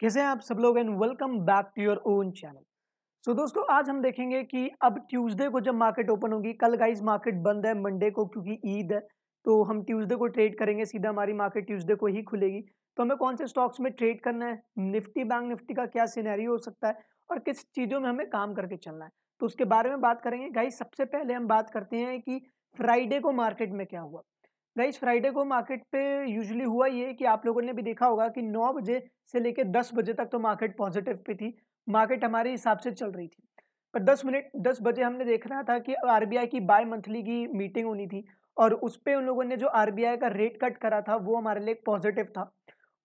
कैसे हैं आप सब लोग and welcome back to your own channel so दोस्तों आज हम देखेंगे कि अब ट्यूसडे को जब मार्केट ओपन होगी कल गाइस मार्केट बंद है मंडे को क्योंकि ईद है तो हम ट्यूसडे को ट्रेड करेंगे सीधा हमारी मार्केट ट्यूसडे को ही खुलेगी तो हमें कौन से स्टॉक्स में ट्रेड करना है निफ्टी बैंक निफ्टी का क्या सीनैरी हो सकता है और किस चीज़ों में हमें काम करके चलना है तो उसके बारे में बात करेंगे गाइज सबसे पहले हम बात करते हैं कि फ्राइडे को मार्केट में क्या हुआ गाइस फ्राइडे को मार्केट पे यूजुअली हुआ ये कि आप लोगों ने भी देखा होगा कि 9 बजे से लेकर 10 बजे तक तो मार्केट पॉजिटिव पे थी मार्केट हमारे हिसाब से चल रही थी पर 10 मिनट 10 बजे हमने देख रहा था कि आर की बाय मंथली की मीटिंग होनी थी और उस पर उन लोगों ने जो आर का रेट कट करा था वो हमारे लिए पॉजिटिव था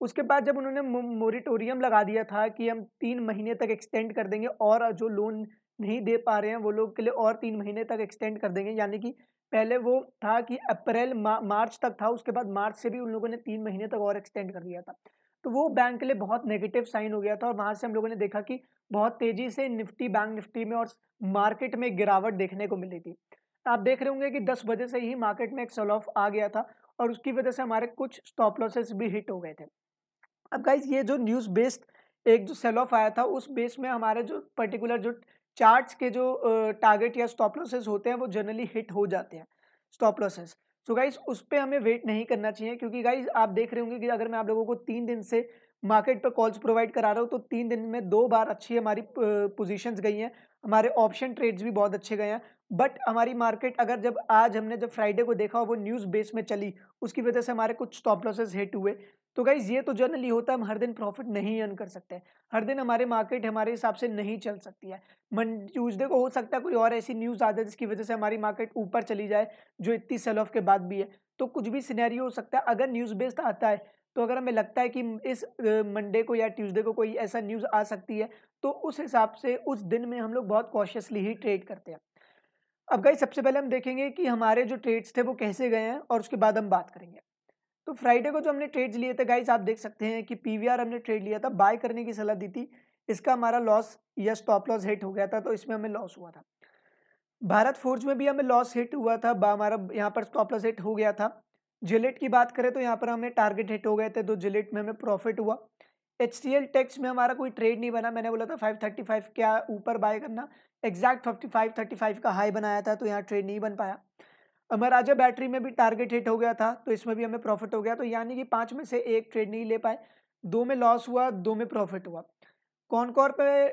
उसके बाद जब उन्होंने मोरिटोरियम लगा दिया था कि हम तीन महीने तक एक्सटेंड कर देंगे और जो लोन नहीं दे पा रहे हैं वो लोग के लिए और तीन महीने तक एक्सटेंड कर देंगे यानी कि पहले वो था कि अप्रैल मा, मार्च तक था उसके बाद मार्च से भी उन लोगों ने तीन महीने तक और एक्सटेंड कर दिया था तो वो बैंक के लिए बहुत नेगेटिव साइन हो गया था और वहाँ से हम लोगों ने देखा कि बहुत तेज़ी से निफ्टी बैंक निफ्टी में और मार्केट में गिरावट देखने को मिली थी आप देख रहे होंगे कि दस बजे से ही मार्केट में एक सेल ऑफ आ गया था और उसकी वजह से हमारे कुछ स्टॉप लॉसेस भी हिट हो गए थे अब गाइज ये जो न्यूज़ बेस्ड एक जो सेल ऑफ आया था उस बेस में हमारे जो पर्टिकुलर जो चार्ट्स के जो टारगेट या स्टॉप लॉसेस होते हैं वो जनरली हिट हो जाते हैं स्टॉप लॉसेस सो गाइज उस पर हमें वेट नहीं करना चाहिए क्योंकि गाइज आप देख रहे होंगे कि अगर मैं आप लोगों को तीन दिन से मार्केट पर कॉल्स प्रोवाइड करा रहा हूँ तो तीन दिन में दो बार अच्छी हमारी पोजीशंस गई हैं हमारे ऑप्शन ट्रेड्स भी बहुत अच्छे गए हैं बट हमारी मार्केट अगर जब आज हमने जब फ्राइडे को देखा वो न्यूज़ बेस में चली उसकी वजह से हमारे कुछ स्टॉप लॉसेज हिट हुए तो गाइज ये तो जनरली होता है हम हर दिन प्रॉफिट नहीं अर्न कर सकते हर दिन हमारे मार्केट हमारे हिसाब से नहीं चल सकती है मन ट्यूजडे को हो सकता है कोई और ऐसी न्यूज़ आ जाए जिसकी वजह से हमारी मार्केट ऊपर चली जाए जो इतनी सेल ऑफ के बाद भी है तो कुछ भी सिनेरियो हो सकता है अगर न्यूज़ बेस्ड आता है तो अगर हमें लगता है कि इस मंडे को या ट्यूसडे को कोई ऐसा न्यूज़ आ सकती है तो उस हिसाब से उस दिन में हम लोग बहुत कॉशियसली ही ट्रेड करते हैं अब गाइज सबसे पहले हम देखेंगे कि हमारे जो ट्रेड्स थे वो कैसे गए हैं और उसके बाद हम बात करेंगे तो फ्राइडे को जो हमने ट्रेड्स लिए थे गाइज आप देख सकते हैं कि पीवीआर हमने ट्रेड लिया था बाय करने की सलाह दी थी इसका हमारा लॉस या स्टॉप लॉस हिट हो गया था तो इसमें हमें लॉस हुआ था भारत फोर्ज में भी हमें लॉस हिट हुआ था हमारा यहाँ पर स्टॉप लॉस हिट हो गया था जिलेट की बात करें तो यहाँ पर हमें टारगेट हिट हो गए थे तो जिलेट में हमें प्रॉफिट हुआ एच टेक्स में हमारा कोई ट्रेड नहीं बना मैंने बोला था फाइव थर्टी फाइव क्या ऊपर बाय करना exact fifty five thirty five का हाई बनाया था तो यहाँ ट्रेड नहीं बन पाया अमराजा बैटरी में भी टारगेट हिट हो गया था तो इसमें भी हमें प्रॉफिट हो गया तो यानी कि पाँच में से एक ट्रेड नहीं ले पाए दो में लॉस हुआ दो में प्रॉफिट हुआ कॉनकॉर पे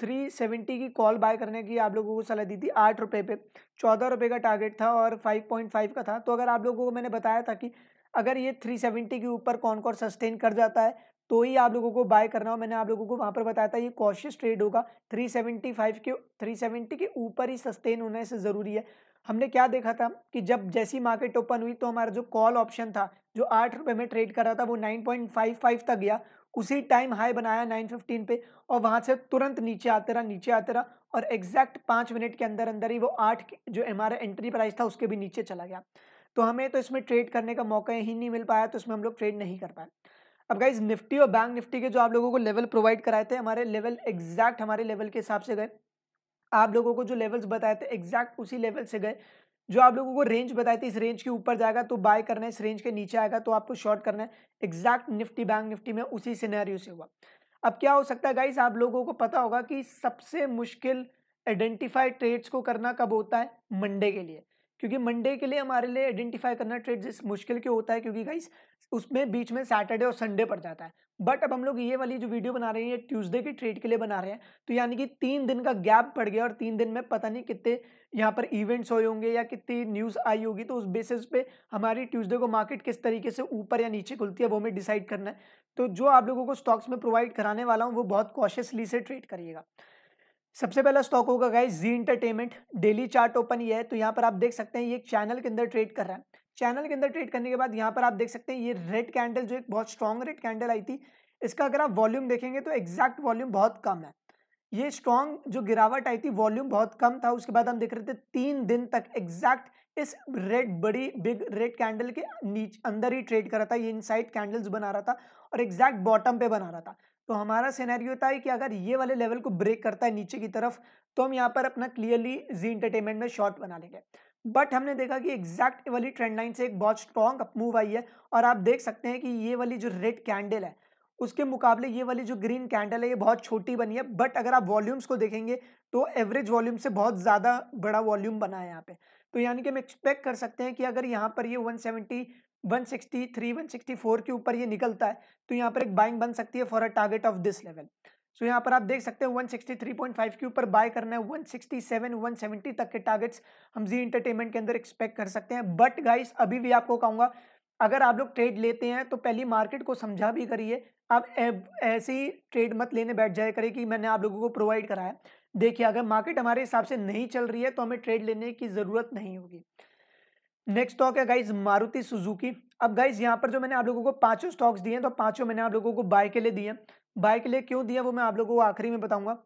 थ्री सेवेंटी की कॉल बाय करने की आप लोगों को सलाह दी थी आठ रुपये पे चौदह रुपये का टारगेट था और फाइव पॉइंट फाइव का था तो अगर आप लोगों को मैंने बताया था कि अगर ये थ्री सेवेंटी के ऊपर कॉनकॉर सस्टेन कर जाता है तो ही आप लोगों को बाय करना हो मैंने आप लोगों को वहाँ पर बताया था ये कॉशियस ट्रेड होगा 375 के 370 के ऊपर ही सस्टेन होने से ज़रूरी है हमने क्या देखा था कि जब जैसी मार्केट ओपन हुई तो हमारा जो कॉल ऑप्शन था जो आठ रुपये में ट्रेड कर रहा था वो नाइन पॉइंट फाइव फाइव तक गया उसी टाइम हाई बनाया नाइन फिफ्टीन पे और वहाँ से तुरंत नीचे आते रहा नीचे आते रहा और एग्जैक्ट पाँच मिनट के अंदर अंदर ही वो आठ जो हमारा एंट्री प्राइस था उसके भी नीचे चला गया तो हमें तो इसमें ट्रेड करने का मौका ही नहीं मिल पाया तो इसमें हम लोग ट्रेड नहीं कर पाए अब गाइज निफ्टी और बैंक निफ्टी के जो आप लोगों को लेवल प्रोवाइड कराए थे हमारे लेवल एग्जैक्ट हमारे लेवल के हिसाब से गए आप लोगों को जो लेवल्स बताए थे एग्जैक्ट उसी लेवल से गए जो आप लोगों को रेंज बताए थे इस रेंज के ऊपर जाएगा तो बाय करना है इस रेंज के नीचे आएगा तो आपको शॉर्ट करना है एग्जैक्ट निफ्टी बैंक निफ्टी में उसी सिनेरियो से हुआ अब क्या हो सकता है गाइज आप लोगों को पता होगा कि सबसे मुश्किल आइडेंटिफाई ट्रेड्स को करना कब होता है मंडे के लिए क्योंकि मंडे के लिए हमारे लिए आइडेंटिफाई करना जिस मुश्किल क्यों होता है क्योंकि गाइस उसमें बीच में सैटरडे और संडे पड़ जाता है बट अब हम लोग ये वाली जो वीडियो बना रहे हैं ये ट्यूसडे की ट्रेड के लिए बना रहे हैं तो यानी कि तीन दिन का गैप पड़ गया और तीन दिन में पता नहीं कितने यहाँ पर इवेंट्स हुए होंगे या कितनी न्यूज़ आई होगी तो उस बेसिस पे हमारी ट्यूसडे को मार्केट किस तरीके से ऊपर या नीचे खुलती है वो हमें डिसाइड करना है तो जो आप लोगों को स्टॉक्स में प्रोवाइड कराने वाला हूँ वो बहुत कॉशियसली से ट्रेड करिएगा सबसे पहला स्टॉक होगा guys Zee entertainment daily chart open ये है तो यहाँ पर आप देख सकते हैं ये चैनल के अंदर ट्रेड कर रहा है चैनल के अंदर ट्रेड करने के बाद यहाँ पर आप देख सकते हैं ये रेड कैंडल जो एक बहुत स्ट्रॉन्ग रेड कैंडल आई थी इसका अगर आप वॉल्यूम देखेंगे तो एग्जैक्ट वॉल्यूम बहुत कम है ये स्ट्रॉन्ग जो गिरावट आई थी वॉल्यूम बहुत कम था उसके बाद हम देख रहे थे तीन दिन तक एग्जैक्ट इस रेड बड़ी बिग रेड कैंडल के नीचे अंदर ही ट्रेड कर रहा था ये इनसाइड कैंडल्स बना रहा था और एग्जैक्ट बॉटम पे बना रहा था तो हमारा सिनेरियो था कि अगर ये वाले लेवल को ब्रेक करता है नीचे की तरफ तो हम यहाँ पर अपना क्लियरली जी इंटरटेनमेंट में शॉर्ट बना लेंगे बट हमने देखा कि एग्जैक्ट वाली ट्रेंड लाइन से एक बहुत स्ट्रॉन्ग अपमूव आई है और आप देख सकते हैं कि ये वाली जो रेड कैंडल है उसके मुकाबले ये वाली जो ग्रीन कैंडल है ये बहुत छोटी बनी है बट अगर आप वॉल्यूम्स को देखेंगे तो एवरेज वॉल्यूम से बहुत ज़्यादा बड़ा वॉल्यूम बना है यहाँ पे तो यानी कि हम एक्सपेक्ट कर सकते हैं कि अगर यहाँ पर ये 163 164 के ऊपर ये निकलता है तो यहाँ पर एक बाइंग बन सकती है for a target of this level so यहाँ पर आप देख सकते हैं 163.5 के ऊपर बाय करना है 167 170 तक के टारगेट्स हम जी इंटरटेनमेंट के अंदर एक्सपेक्ट कर सकते हैं बट गाइस अभी भी आपको कहूँगा अगर आप लोग ट्रेड लेते हैं तो पहली मार्केट को समझा भी करिए आप ऐसे ही ट्रेड मत लेने बैठ जाए करिए कि मैंने आप लोगों को प्रोवाइड कराया देखिए अगर मार्केट हमारे हिसाब से नहीं चल रही है तो हमें ट्रेड लेने की ज़रूरत नहीं होगी नेक्स्ट स्टॉक है गाइज मारुति सुजुकी अब गाइज यहाँ पर जो मैंने आप लोगों को पांचों स्टॉक्स दिए हैं तो पांचों मैंने आप लोगों को बाय के लिए दिए हैं बाय के लिए क्यों दिया वो मैं आप लोगों को आखिरी में बताऊंगा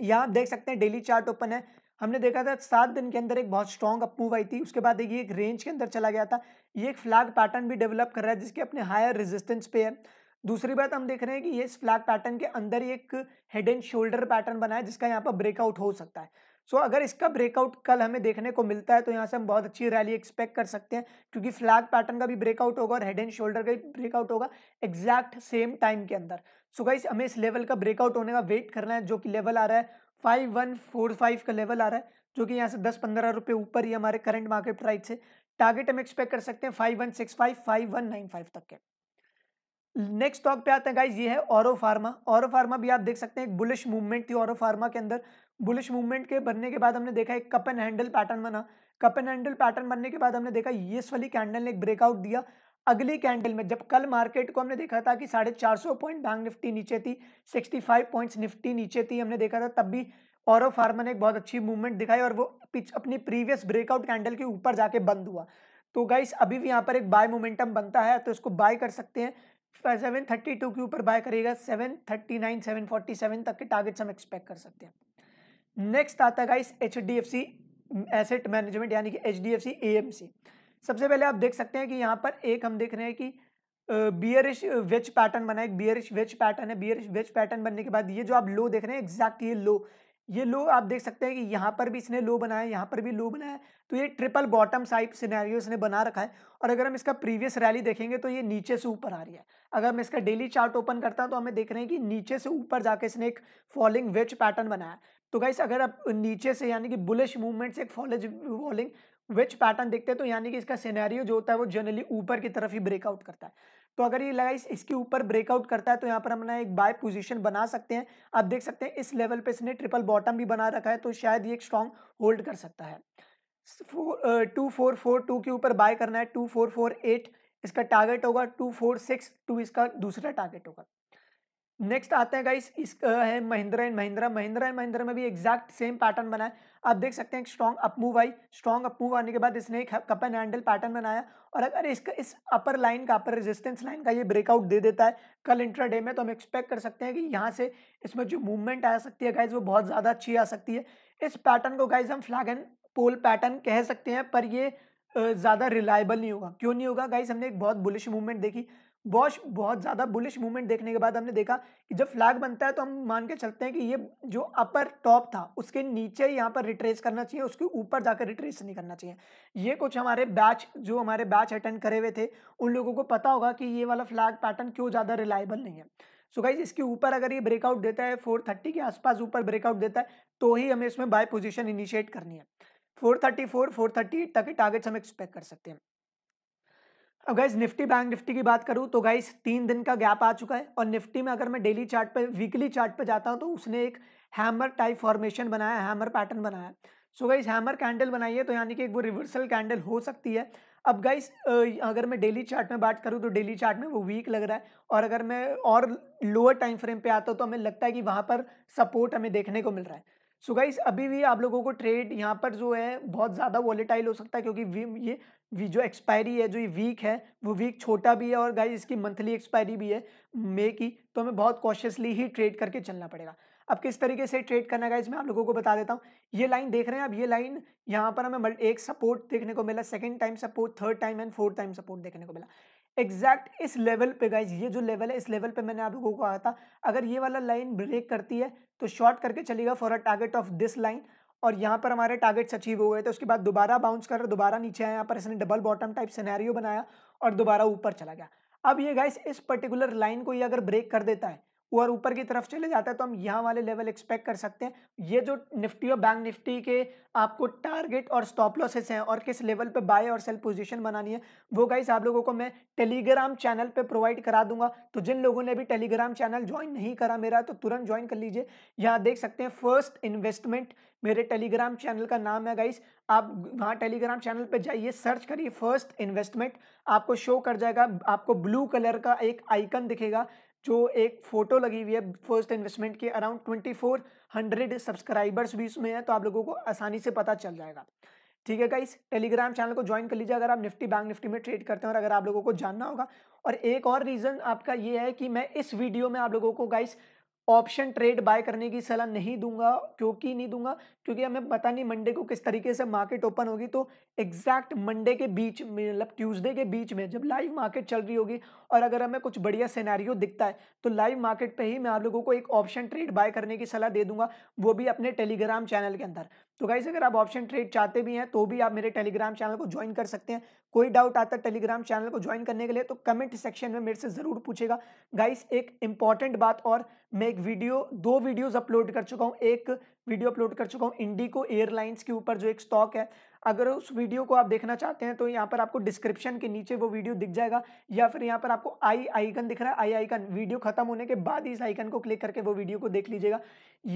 यहाँ आप देख सकते हैं डेली चार्ट ओपन है हमने देखा था सात दिन के अंदर एक बहुत स्ट्रॉन्ग अपमूव आई थी उसके बाद देखिए एक रेंज के अंदर चला गया था ये एक फ्लैग पैटर्न भी डेवलप कर रहा है जिसके अपने हायर रेजिस्टेंस पे है दूसरी बात हम देख रहे हैं कि ये इस फ्लैग पैटर्न के अंदर ही एक हेड एंड शोल्डर पैटर्न बना है जिसका यहाँ पर ब्रेकआउट हो सकता है सो so, अगर इसका ब्रेकआउट कल हमें देखने को मिलता है तो यहाँ से हम बहुत अच्छी रैली एक्सपेक्ट कर सकते हैं क्योंकि फ्लैग पैटर्न का भी ब्रेकआउट होगा और हेड एंड शोल्डर का भी ब्रेकआउट होगा एग्जैक्ट सेम टाइम के अंदर सो so, गाइस हमें इस लेवल का ब्रेकआउट होने का वेट करना है जो कि लेवल आ रहा है फाइव वन फोर फाइव का लेवल आ रहा है जो कि यहाँ से दस पंद्रह रुपये ऊपर ही हमारे करंट मार्केट प्राइस से टारगेट हम एक्सपेक्ट कर सकते हैं five one six five five one nine five तक के नेक्स्ट स्टॉक पे आते हैं गाइज ये है ऑरो फार्मा ऑरो फार्मा भी आप देख सकते हैं एक बुलिश मूवमेंट थी ऑरो फार्मा के अंदर बुलिश मूवमेंट के बनने के बाद हमने देखा एक कप एंड हैंडल पैटर्न बना कप एंड हैंडल पैटर्न बनने के बाद हमने देखा ये वाली कैंडल ने एक ब्रेकआउट दिया अगली कैंडल में जब कल मार्केट को हमने देखा था कि साढ़े चार सौ पॉइंट बैंक निफ्टी नीचे थी सिक्सटी फाइव पॉइंट्स निफ्टी नीचे थी हमने देखा था तब भी और फार्मा ने एक बहुत अच्छी मूवमेंट दिखाई और वो पिच अपनी प्रीवियस ब्रेकआउट कैंडल के ऊपर जाके बंद हुआ तो गाइस अभी भी यहाँ पर एक बाय मोमेंटम बनता है तो इसको बाय कर सकते हैं सेवन थर्टी टू के ऊपर बाय करेगा seven thirty nine seven forty seven तक के टारगेट्स हम एक्सपेक्ट कर सकते हैं नेक्स्ट आता है guys H D F C asset management यानी कि H D F C A M C सबसे पहले आप देख सकते हैं कि यहाँ पर एक हम देख रहे हैं कि बियरिश वेज पैटर्न बना है बियरिश वेज पैटर्न है बियरिश वेज पैटर्न बनने के बाद ये जो आप लो देख रहे हैं एग्जैक्ट ये लो ये लो आप देख सकते हैं कि यहाँ पर भी इसने लो बनाया है यहाँ पर भी लो बनाया तो ये ट्रिपल बॉटम साइप सिनेरियो इसने बना रखा है और अगर हम इसका प्रीवियस रैली देखेंगे तो ये नीचे से ऊपर आ रही है अगर मैं इसका डेली चार्ट ओपन करता तो हमें देख रहे हैं कि नीचे से ऊपर जाके इसने एक फॉलिंग वेज पैटर्न बनाया तो गाइस अगर आप नीचे से यानी कि बुलिश मूवमेंट से एक फॉलेज फॉलिंग वेज पैटर्न देखते हैं तो यानी कि इसका सिनेरियो जो होता है वो जनरली ऊपर की तरफ ही ब्रेकआउट करता है तो अगर ये लगाइस इसके ऊपर ब्रेकआउट करता है तो यहाँ पर हम ना एक बाय पोजीशन बना सकते हैं आप देख सकते हैं इस लेवल पे इसने ट्रिपल बॉटम भी बना रखा है तो शायद ये एक स्ट्रॉन्ग होल्ड कर सकता है टू फोर फोर टू के ऊपर बाय करना है टू फोर फोर एट इसका टारगेट होगा टू फोर सिक्स टू इसका दूसरा टारगेट होगा नेक्स्ट आते हैं गाइस इसका है महिंद्रा एंड महिंद्रा महिंद्रा एंड महिंद्रा में भी एग्जैक्ट सेम पैटर्न बनाया आप देख सकते हैं एक स्ट्रॉन्ग अपमूव आई स्ट्रॉन्ग अपमूव आने के बाद इसने एक कप एंड हैंडल पैटर्न बनाया और अगर इसका इस अपर लाइन का अपर रेजिस्टेंस लाइन का ये ब्रेकआउट दे देता है कल इंट्राडे में तो हम एक्सपेक्ट कर सकते हैं कि यहाँ से इसमें जो मूवमेंट आ सकती है गाइज वो बहुत ज़्यादा अच्छी आ सकती है इस पैटर्न को गाइज हम फ्लैग एंड पोल पैटर्न कह सकते हैं पर ये ज़्यादा रिलायबल नहीं होगा क्यों नहीं होगा गाइज हमने एक बहुत बुलिश मूवमेंट देखी बहुत बहुत ज़्यादा बुलिश मूवमेंट देखने के बाद हमने देखा कि जब फ्लैग बनता है तो हम मान के चलते हैं कि ये जो अपर टॉप था उसके नीचे यहाँ पर रिट्रेस करना चाहिए उसके ऊपर जाकर रिट्रेस नहीं करना चाहिए ये कुछ हमारे बैच जो हमारे बैच अटेंड करे हुए थे उन लोगों को पता होगा कि ये वाला फ्लैग पैटर्न क्यों ज़्यादा रिलायबल नहीं है सो गाइज इसके ऊपर अगर ये ब्रेकआउट देता है फोर थर्टी के आसपास ऊपर ब्रेकआउट देता है तो ही हमें इसमें बाय पोजिशन इनिशिएट करनी है four thirty four four thirty eight तक के टारगेट्स हम एक्सपेक्ट कर सकते हैं अब गाइज निफ्टी बैंक निफ्टी की बात करूं तो गाइज तीन दिन का गैप आ चुका है और निफ्टी में अगर मैं डेली चार्ट पे वीकली चार्ट पे जाता हूं तो उसने एक हैमर टाइप फॉर्मेशन बनाया हैमर पैटर्न बनाया सो गाइज हैमर कैंडल बनाई है तो यानी कि एक वो रिवर्सल कैंडल हो सकती है अब गाइज अगर मैं डेली चार्ट में बात करूँ तो डेली चार्ट में वो वीक लग रहा है और अगर मैं और लोअर टाइम फ्रेम पर आता हूँ तो हमें लगता है कि वहाँ पर सपोर्ट हमें देखने को मिल रहा है सो so गाइस अभी भी आप लोगों को ट्रेड यहाँ पर जो है बहुत ज़्यादा वॉलेटाइल हो सकता है क्योंकि ये जो एक्सपायरी है जो ये वीक है वो वीक छोटा भी है और गाइस इसकी मंथली एक्सपायरी भी है मे की तो हमें बहुत कॉशियसली ही ट्रेड करके चलना पड़ेगा अब किस तरीके से ट्रेड करना गाइस मैं आप लोगों को बता देता हूँ ये लाइन देख रहे हैं आप ये लाइन यहाँ पर हमें एक सपोर्ट देखने को मिला second time support third time and fourth time support देखने को मिला एग्जैक्ट इस लेवल पे गाइज ये जो लेवल है इस लेवल पे मैंने आप लोगों को कहा था अगर ये वाला लाइन ब्रेक करती है तो शॉर्ट करके चलेगा for a target of this line और यहाँ पर हमारे टारगेट्स अचीव हो गए थे तो उसके बाद दोबारा बाउंस कर दोबारा नीचे आया यहाँ पर इसने डबल बॉटम टाइप सिनेरियो बनाया और दोबारा ऊपर चला गया अब ये गाइस इस पर्टिकुलर लाइन को ये अगर ब्रेक कर देता है और ऊपर की तरफ चले जाता है तो हम यहाँ वाले लेवल एक्सपेक्ट कर सकते हैं ये जो निफ्टी और बैंक निफ्टी के आपको टारगेट और स्टॉप लॉसेस हैं और किस लेवल पे बाय और सेल पोजीशन बनानी है वो गाइस आप लोगों को मैं टेलीग्राम चैनल पे प्रोवाइड करा दूंगा तो जिन लोगों ने भी टेलीग्राम चैनल ज्वाइन नहीं करा मेरा तो तुरंत ज्वाइन कर लीजिए यहाँ देख सकते हैं फर्स्ट इन्वेस्टमेंट मेरे टेलीग्राम चैनल का नाम है गाइस आप वहाँ टेलीग्राम चैनल पर जाइए सर्च करिए फर्स्ट इन्वेस्टमेंट आपको शो कर जाएगा आपको ब्लू कलर का एक आइकन दिखेगा जो एक फ़ोटो लगी हुई है फर्स्ट इन्वेस्टमेंट के around twenty four hundred subscribers भी इसमें हैं तो आप लोगों को आसानी से पता चल जाएगा ठीक है गाइस टेलीग्राम चैनल को ज्वाइन कर लीजिए अगर आप निफ्टी बैंक निफ्टी में ट्रेड करते हैं और अगर आप लोगों को जानना होगा और एक और रीज़न आपका ये है कि मैं इस वीडियो में आप लोगों को गाइस ऑप्शन ट्रेड बाय करने की सलाह नहीं दूंगा क्योंकि नहीं दूंगा क्योंकि हमें पता नहीं मंडे को किस तरीके से मार्केट ओपन होगी तो एग्जैक्ट मंडे के बीच में मतलब ट्यूसडे के बीच में जब लाइव मार्केट चल रही होगी और अगर हमें कुछ बढ़िया सिनेरियो दिखता है तो लाइव मार्केट पे ही मैं आप लोगों को एक ऑप्शन ट्रेड बाय करने की सलाह दे दूंगा वो भी अपने टेलीग्राम चैनल के अंदर तो गाइज अगर आप ऑप्शन ट्रेड चाहते भी हैं तो भी आप मेरे टेलीग्राम चैनल को ज्वाइन कर सकते हैं कोई डाउट आता है टेलीग्राम चैनल को ज्वाइन करने के लिए तो कमेंट सेक्शन में मेरे से ज़रूर पूछेगा गाइस एक इंपॉर्टेंट बात और मैं एक वीडियो दो वीडियोस अपलोड कर चुका हूँ एक वीडियो अपलोड कर चुका हूँ इंडिको एयरलाइंस के ऊपर जो एक स्टॉक है अगर उस वीडियो को आप देखना चाहते हैं तो यहाँ पर आपको डिस्क्रिप्शन के नीचे वो वीडियो दिख जाएगा या फिर यहाँ पर आपको आई आइकन दिख रहा है आई आइकन वीडियो खत्म होने के बाद इस आइकन को क्लिक करके वो वीडियो को देख लीजिएगा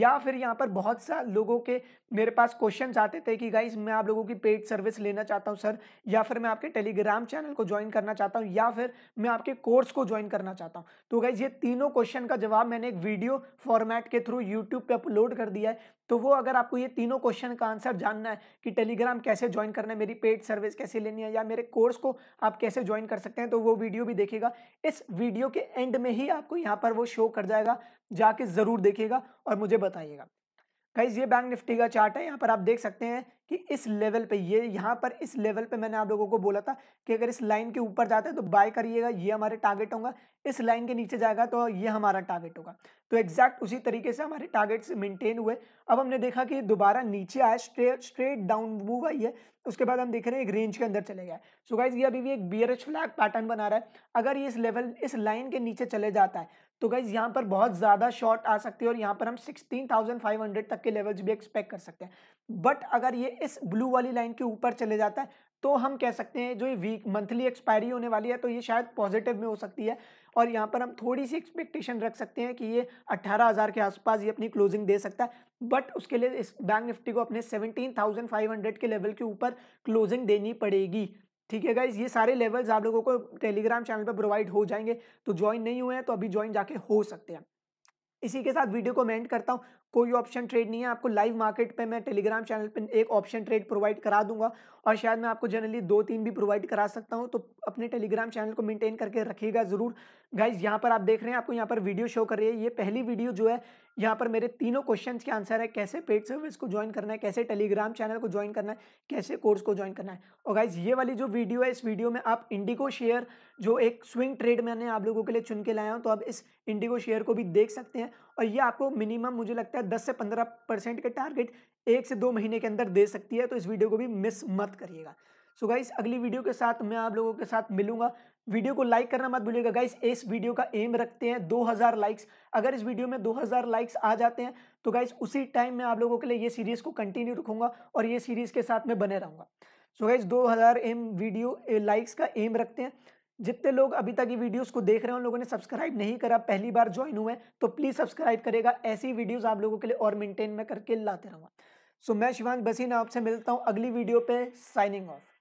या फिर यहाँ पर बहुत सा लोगों के मेरे पास क्वेश्चन आते थे कि गाइज मैं आप लोगों की पेड सर्विस लेना चाहता हूँ सर या फिर मैं आपके टेलीग्राम चैनल को ज्वाइन करना चाहता हूँ या फिर मैं आपके कोर्स को ज्वाइन करना चाहता हूँ तो गाइज ये तीनों क्वेश्चन का जवाब मैंने एक वीडियो फॉर्मेट के थ्रू यूट्यूब पर अपलोड कर दिया है तो वो अगर आपको ये तीनों क्वेश्चन का आंसर जानना है कि टेलीग्राम कैसे ज्वाइन करना है मेरी पेड सर्विस कैसे लेनी है या मेरे कोर्स को आप कैसे ज्वाइन कर सकते हैं तो वो वीडियो भी देखेगा इस वीडियो के एंड में ही आपको यहाँ पर वो शो कर जाएगा जाके ज़रूर देखेगा और मुझे बताइएगा गाइज ये बैंक निफ्टी का चार्ट है यहाँ पर आप देख सकते हैं कि इस लेवल पे ये यहाँ पर इस लेवल पे मैंने आप लोगों को बोला था कि अगर इस लाइन के ऊपर जाते हैं तो बाय करिएगा ये हमारे टारगेट होगा इस लाइन के नीचे जाएगा तो ये हमारा टारगेट होगा तो एग्जैक्ट उसी तरीके से हमारे टारगेट्स मेंटेन हुए अब हमने देखा कि दोबारा नीचे आया स्ट्रेट स्ट्रेट डाउन मूव आई है उसके बाद हम देख रहे हैं एक रेंज के अंदर चले गए सो गाइज ये अभी भी एक बियर फ्लैग पैटर्न बना रहा है अगर ये इस लेवल इस लाइन के नीचे चले जाता है तो गाइज यहाँ पर बहुत ज़्यादा शॉर्ट आ सकती है और यहाँ पर हम 16,500 तक के लेवल्स भी एक्सपेक्ट कर सकते हैं बट अगर ये इस ब्लू वाली लाइन के ऊपर चले जाता है तो हम कह सकते हैं जो ये वीक मंथली एक्सपायरी होने वाली है तो ये शायद पॉजिटिव में हो सकती है और यहाँ पर हम थोड़ी सी एक्सपेक्टेशन रख सकते हैं कि ये 18,000 के आसपास ये अपनी क्लोजिंग दे सकता है बट उसके लिए इस बैंक निफ्टी को अपने 17,500 के लेवल के ऊपर क्लोजिंग देनी पड़ेगी ठीक है गाइज ये सारे लेवल्स आप लोगों को टेलीग्राम चैनल पर प्रोवाइड हो जाएंगे तो ज्वाइन नहीं हुए हैं तो अभी ज्वाइन जाके हो सकते हैं इसी के साथ वीडियो को मैं एंड करता हूँ कोई ऑप्शन ट्रेड नहीं है आपको लाइव मार्केट पे मैं टेलीग्राम चैनल पे एक ऑप्शन ट्रेड प्रोवाइड करा दूंगा और शायद मैं आपको जनरली दो तीन भी प्रोवाइड करा सकता हूं तो अपने टेलीग्राम चैनल को मेंटेन करके रखिएगा ज़रूर गाइज यहाँ पर आप देख रहे हैं आपको यहाँ पर वीडियो शो कर रही है ये पहली वीडियो जो है यहाँ पर मेरे तीनों क्वेश्चन के आंसर है कैसे पेड सर्विस को ज्वाइन करना है कैसे टेलीग्राम चैनल को ज्वाइन करना है कैसे कोर्स को ज्वाइन करना है और गाइज ये वाली जो वीडियो है इस वीडियो में आप इंडिगो शेयर जो एक स्विंग ट्रेड मैंने आप लोगों के लिए चुन के लाया हूँ तो आप इस इंडिगो शेयर को भी देख सकते हैं और ये आपको मिनिमम मुझे लगता है दस से पंद्रह परसेंट के टारगेट एक से दो महीने के अंदर दे सकती है तो इस वीडियो को भी मिस मत करिएगा सो गाइस अगली वीडियो के साथ मैं आप लोगों के साथ मिलूंगा वीडियो को लाइक करना मत भूलिएगा गाइस इस वीडियो का एम रखते हैं 2000 लाइक्स अगर इस वीडियो में 2000 लाइक्स आ जाते हैं तो गाइस उसी टाइम मैं आप लोगों के लिए ये सीरीज़ को कंटिन्यू रखूंगा और ये सीरीज़ के साथ मैं बने रहूँगा so guys guys 2000 aim video likes का एम रखते हैं जितने लोग अभी तक ये वीडियोस को देख रहे हैं उन लोगों ने सब्सक्राइब नहीं करा पहली बार ज्वाइन हुए तो प्लीज़ सब्सक्राइब करेगा ऐसी वीडियोस आप लोगों के लिए और मेंटेन में करके लाते रहूँगा सो so, मैं शिवांग बसीना आपसे मिलता हूँ अगली वीडियो पे साइनिंग ऑफ